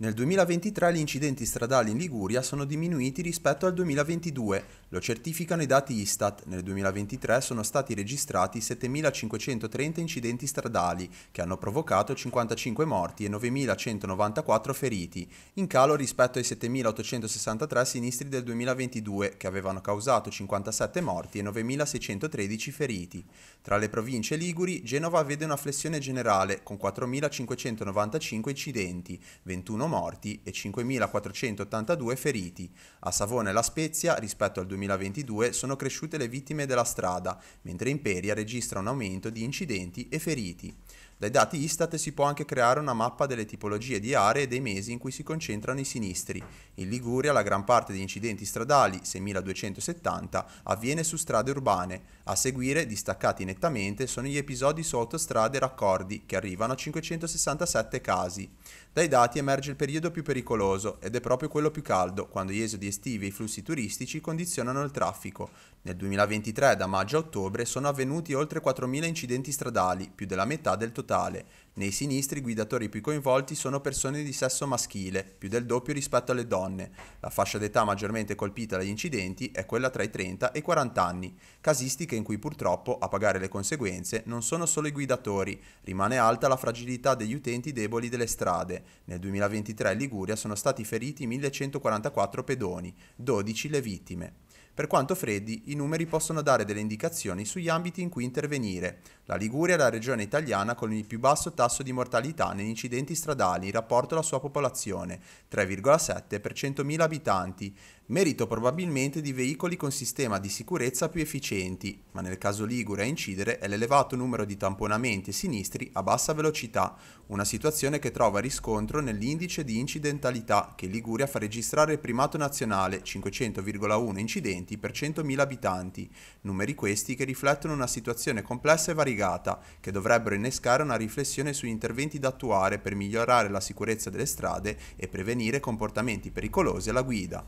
Nel 2023 gli incidenti stradali in Liguria sono diminuiti rispetto al 2022, lo certificano i dati Istat. Nel 2023 sono stati registrati 7.530 incidenti stradali, che hanno provocato 55 morti e 9.194 feriti, in calo rispetto ai 7.863 sinistri del 2022, che avevano causato 57 morti e 9.613 feriti. Tra le province liguri, Genova vede una flessione generale, con 4.595 incidenti, 21 morti e 5.482 feriti. A Savona e La Spezia, rispetto al 2022, sono cresciute le vittime della strada, mentre Imperia registra un aumento di incidenti e feriti. Dai dati Istat si può anche creare una mappa delle tipologie di aree e dei mesi in cui si concentrano i sinistri. In Liguria la gran parte degli incidenti stradali, 6270, avviene su strade urbane. A seguire, distaccati nettamente, sono gli episodi su autostrade e raccordi, che arrivano a 567 casi. Dai dati emerge il periodo più pericoloso, ed è proprio quello più caldo, quando gli esodi estivi e i flussi turistici condizionano il traffico. Nel 2023, da maggio a ottobre, sono avvenuti oltre 4.000 incidenti stradali, più della metà del totale totale. Nei sinistri i guidatori più coinvolti sono persone di sesso maschile, più del doppio rispetto alle donne. La fascia d'età maggiormente colpita dagli incidenti è quella tra i 30 e i 40 anni, casistiche in cui purtroppo a pagare le conseguenze non sono solo i guidatori, rimane alta la fragilità degli utenti deboli delle strade. Nel 2023 in Liguria sono stati feriti 1144 pedoni, 12 le vittime. Per quanto freddi, i numeri possono dare delle indicazioni sugli ambiti in cui intervenire. La Liguria è la regione italiana con il più basso tasso di mortalità negli incidenti stradali in rapporto alla sua popolazione, 3,7 per 100.000 abitanti, merito probabilmente di veicoli con sistema di sicurezza più efficienti, ma nel caso Ligure a incidere è l'elevato numero di tamponamenti sinistri a bassa velocità, una situazione che trova riscontro nell'indice di incidentalità che Liguria fa registrare il primato nazionale, 500,1 incidenti per 100.000 abitanti, numeri questi che riflettono una situazione complessa e variegata variegata, che dovrebbero innescare una riflessione sugli interventi da attuare per migliorare la sicurezza delle strade e prevenire comportamenti pericolosi alla guida.